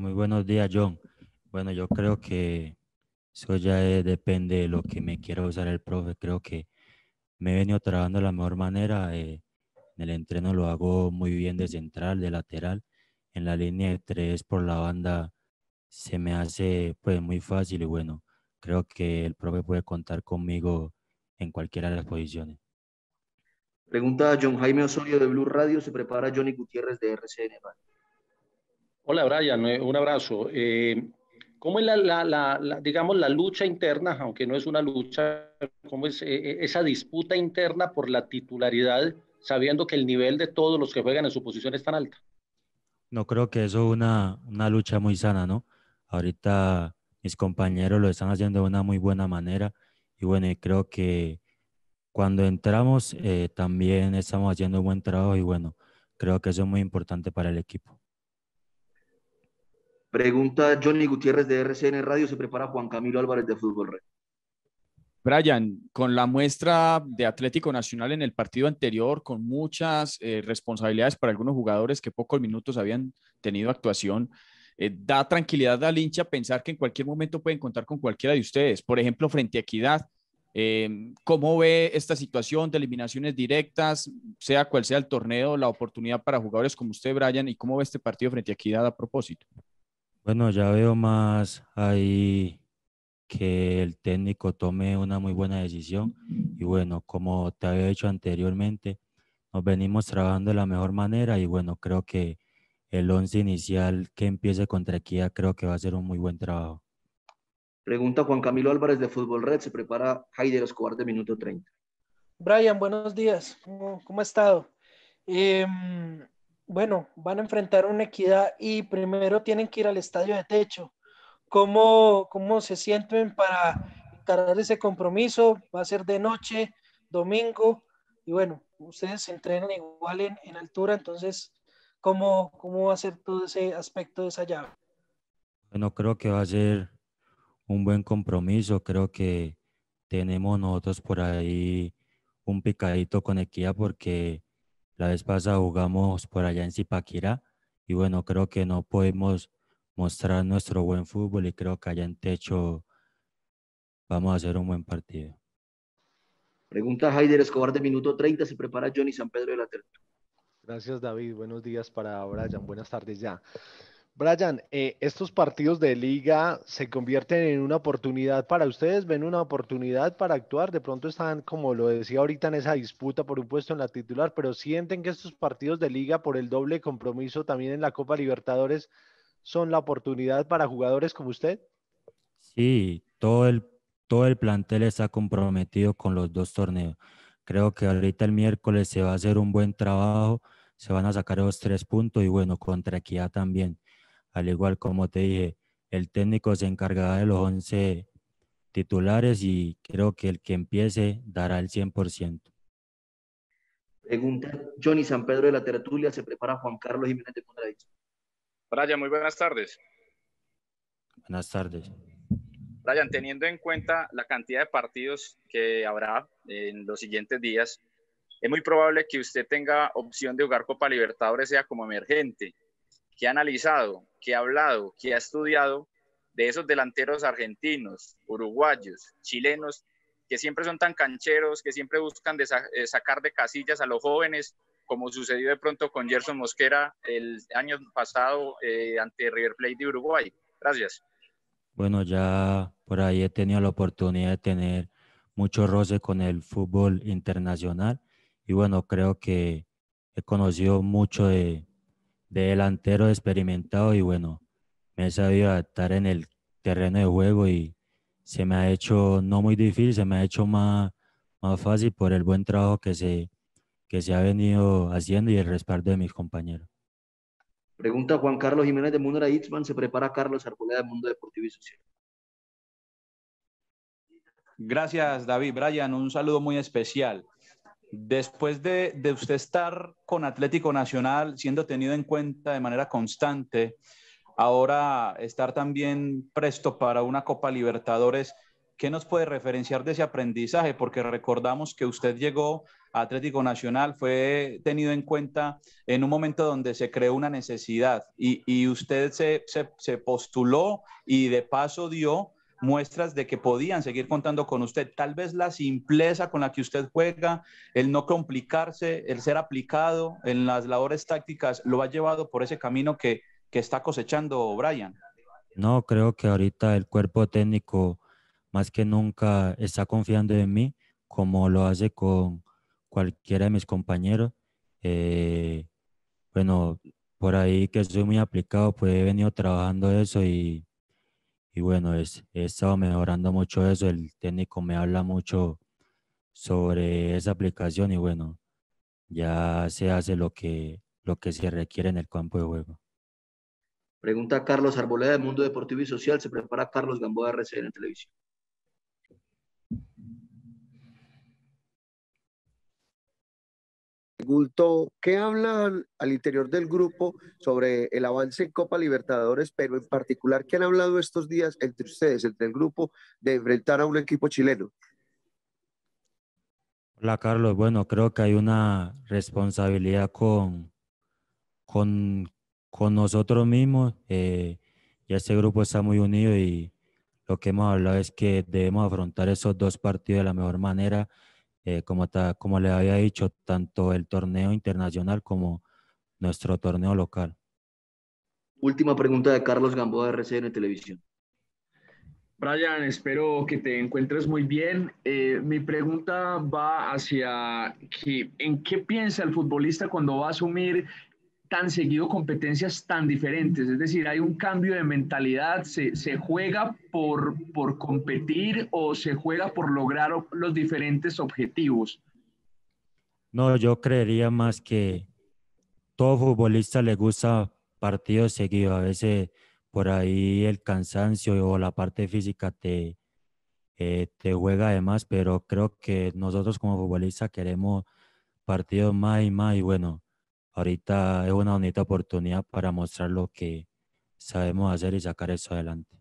Muy buenos días, John. Bueno, yo creo que eso ya depende de lo que me quiera usar el profe. Creo que me he venido trabajando de la mejor manera. Eh, en el entreno lo hago muy bien de central, de lateral. En la línea de tres por la banda se me hace pues muy fácil y bueno, creo que el profe puede contar conmigo en cualquiera de las posiciones. Pregunta John Jaime Osorio de Blue Radio, se prepara Johnny Gutiérrez de RCN Hola Brian, eh, un abrazo. Eh, ¿Cómo es la, digamos, la lucha interna, aunque no es una lucha, cómo es eh, esa disputa interna por la titularidad, sabiendo que el nivel de todos los que juegan en su posición es tan alto? No creo que eso es una, una lucha muy sana, ¿no? Ahorita mis compañeros lo están haciendo de una muy buena manera y bueno, creo que cuando entramos también estamos haciendo un buen trabajo y bueno, creo que eso es muy importante para el equipo. Pregunta Johnny Gutiérrez de RCN Radio, se prepara Juan Camilo Álvarez de Fútbol Red. Brian, con la muestra de Atlético Nacional en el partido anterior, con muchas eh, responsabilidades para algunos jugadores que pocos minutos habían tenido actuación, eh, da tranquilidad al hincha pensar que en cualquier momento pueden contar con cualquiera de ustedes. Por ejemplo, frente a Equidad, em, ¿cómo ve esta situación de eliminaciones directas, sea cual sea el torneo, la oportunidad para jugadores como usted, Brian, y cómo ve este partido frente a Equidad a propósito? Bueno, ya veo más ahí que el técnico tome una muy buena decisión. Y bueno, como te había dicho anteriormente, nos venimos trabajando de la mejor manera y bueno, creo que el once inicial que empiece contra Kia creo que va a ser un muy buen trabajo. Pregunta Juan Camilo Álvarez de Fútbol Red, se prepara de Escobar de minuto 30. Brian, buenos días, ¿cómo, cómo ha estado? Eh, bueno, van a enfrentar una equidad y primero tienen que ir al estadio de techo. ¿Cómo, cómo se sienten para encarar ese compromiso? Va a ser de noche, domingo, y bueno, ustedes se entrenan igual en, altura, entonces, ¿cómo, ¿cómo va a ser todo ese aspecto de esa llave? Bueno, creo que va a ser un buen compromiso, creo que tenemos nosotros por ahí un picadito con Equidad porque la vez pasada jugamos por allá en Zipaquirá y bueno, creo que no podemos mostrar nuestro buen fútbol y creo que allá en Techo vamos a hacer un buen partido. Pregunta Haider Escobar de minuto 30, se prepara Johnny San Pedro de la Tertulia. Gracias David, buenos días para Brian, buenas tardes ya. Brian, eh, estos partidos de liga se convierten en una oportunidad para ustedes, ven una oportunidad para actuar, de pronto están, como lo decía ahorita, en esa disputa por un puesto en la titular, pero sienten que estos partidos de liga por el doble compromiso también en la Copa Libertadores son la oportunidad para jugadores como usted. Sí, todo el, todo el plantel está comprometido con los dos torneos. Creo que ahorita el miércoles se va a hacer un buen trabajo, se van a sacar los tres puntos y bueno, contra Equidad también al igual como te dije, el técnico se encargará de los 11 titulares y creo que el que empiece dará el 100%. Pregunta Johnny San Pedro de la Tertulia, ¿se prepara Juan Carlos Jiménez de Brian, muy buenas tardes. Buenas tardes. Brian, teniendo en cuenta la cantidad de partidos que habrá en los siguientes días, es muy probable que usted tenga opción de jugar Copa Libertadores, sea como emergente que ha analizado, que ha hablado, que ha estudiado de esos delanteros argentinos, uruguayos, chilenos, que siempre son tan cancheros, que siempre buscan eh, sacar de casillas a los jóvenes, como sucedió de pronto con Gerson Mosquera el año pasado eh, ante River Plate de Uruguay. Gracias. Bueno, ya por ahí he tenido la oportunidad de tener mucho roce con el fútbol internacional y bueno, creo que he conocido mucho de, de delantero experimentado y bueno, me he sabido adaptar en el terreno de juego y se me ha hecho no muy difícil, se me ha hecho más, más fácil por el buen trabajo que se, que se ha venido haciendo y el respaldo de mis compañeros. Pregunta Juan Carlos Jiménez de Munera Itzman, ¿se prepara Carlos Arboleda de Mundo Deportivo y Social? Gracias, David. Brian, un saludo muy especial después de, usted estar con Atlético Nacional, siendo tenido en cuenta de manera constante, ahora estar también presto para una Copa Libertadores, ¿qué nos puede referenciar de ese aprendizaje? Porque recordamos que usted llegó a Atlético Nacional, fue tenido en cuenta en un momento donde se creó una necesidad y, usted se, se postuló y de paso dio muestras de que podían seguir contando con usted. Tal vez la simpleza con la que usted juega, el no complicarse, el ser aplicado en las labores tácticas, lo ha llevado por ese camino que, está cosechando Brian. No, creo que ahorita el cuerpo técnico más que nunca está confiando en mí, como lo hace con cualquiera de mis compañeros. Eh, bueno, por ahí que soy muy aplicado, pues he venido trabajando eso y y bueno, es, he estado mejorando mucho eso. El técnico me habla mucho sobre esa aplicación y bueno, ya se hace lo que, lo que se requiere en el campo de juego. Pregunta Carlos Arboleda de Mundo Deportivo y Social. ¿Se prepara Carlos Gamboa RC en televisión? pregunto, ¿qué hablan al interior del grupo sobre el avance en Copa Libertadores, pero en particular qué han hablado estos días entre ustedes, entre el grupo, de enfrentar a un equipo chileno? Hola Carlos, bueno, creo que hay una responsabilidad con, con, con nosotros mismos. Eh, ya este grupo está muy unido y lo que hemos hablado es que debemos afrontar esos dos partidos de la mejor manera eh, como, como le había dicho, tanto el torneo internacional como nuestro torneo local. Última pregunta de Carlos Gamboa de RCN Televisión. Brian, espero que te encuentres muy bien. Eh, mi pregunta va hacia que, en qué piensa el futbolista cuando va a asumir tan seguido competencias tan diferentes. Es decir, hay un cambio de mentalidad, se, se juega por, por competir o se juega por lograr los diferentes objetivos. No, yo creería más que todo futbolista le gusta partidos seguidos. A veces por ahí el cansancio o la parte física te, eh, te juega además, pero creo que nosotros como futbolistas queremos partidos más y más y bueno ahorita es una bonita oportunidad para mostrar lo que sabemos hacer y sacar eso adelante.